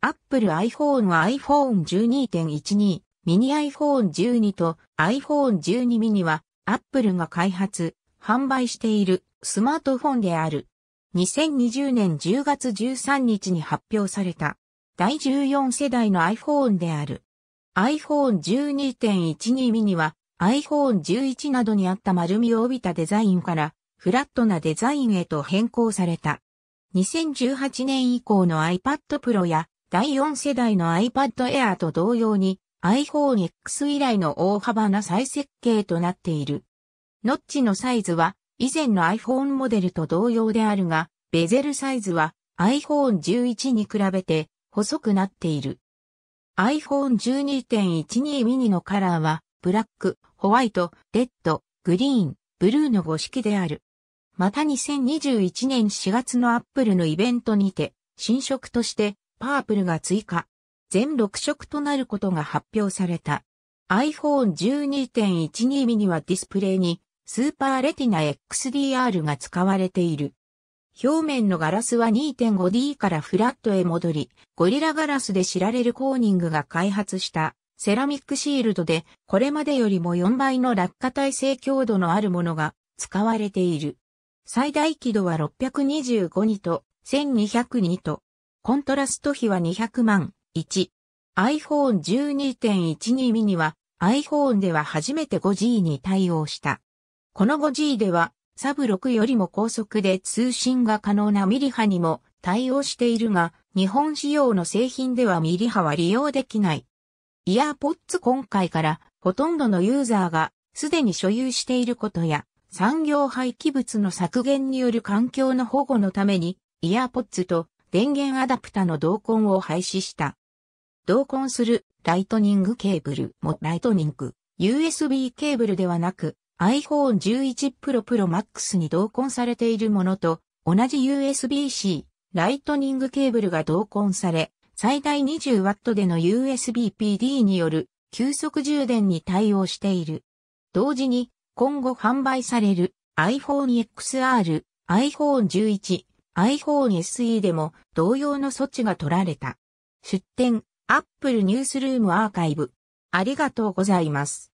Apple iPhone は iPhone 12.12、mini iPhone 12と iPhone 12 mini は Apple が開発、販売しているスマートフォンである。2020年10月13日に発表された第14世代の iPhone である。iPhone 12.12 mini は iPhone 11などにあった丸みを帯びたデザインからフラットなデザインへと変更された。2018年以降の iPad Pro や第4世代の iPad Air と同様に iPhone X 以来の大幅な再設計となっている。ノッチのサイズは以前の iPhone モデルと同様であるが、ベゼルサイズは iPhone 11に比べて細くなっている。iPhone 12.12 mini のカラーは、ブラック、ホワイト、レッド、グリーン、ブルーの5色である。また2021年4月のアップルのイベントにて、新色としてパープルが追加。全6色となることが発表された。iPhone 12.12ミニはディスプレイにスーパーレティナ XDR が使われている。表面のガラスは 2.5D からフラットへ戻り、ゴリラガラスで知られるコーニングが開発したセラミックシールドで、これまでよりも4倍の落下耐性強度のあるものが使われている。最大輝度は625ニと1202とコントラスト比は200万、1。iPhone 12.12ミニは iPhone では初めて 5G に対応した。この 5G ではサブ6よりも高速で通信が可能なミリ波にも対応しているが、日本仕様の製品ではミリ波は利用できない。イヤーポッツ今回からほとんどのユーザーがすでに所有していることや産業廃棄物の削減による環境の保護のためにイヤーポッツと電源アダプタの同梱を廃止した。同梱するライトニングケーブルもライトニング USB ケーブルではなく iPhone 11 Pro Pro Max に同梱されているものと同じ USB-C ライトニングケーブルが同梱され最大 20W での USB-PD による急速充電に対応している。同時に今後販売される iPhone XR、iPhone 11、iPhone SE でも同様の措置が取られた。出典、Apple ニュースルームアーカイブ。ありがとうございます。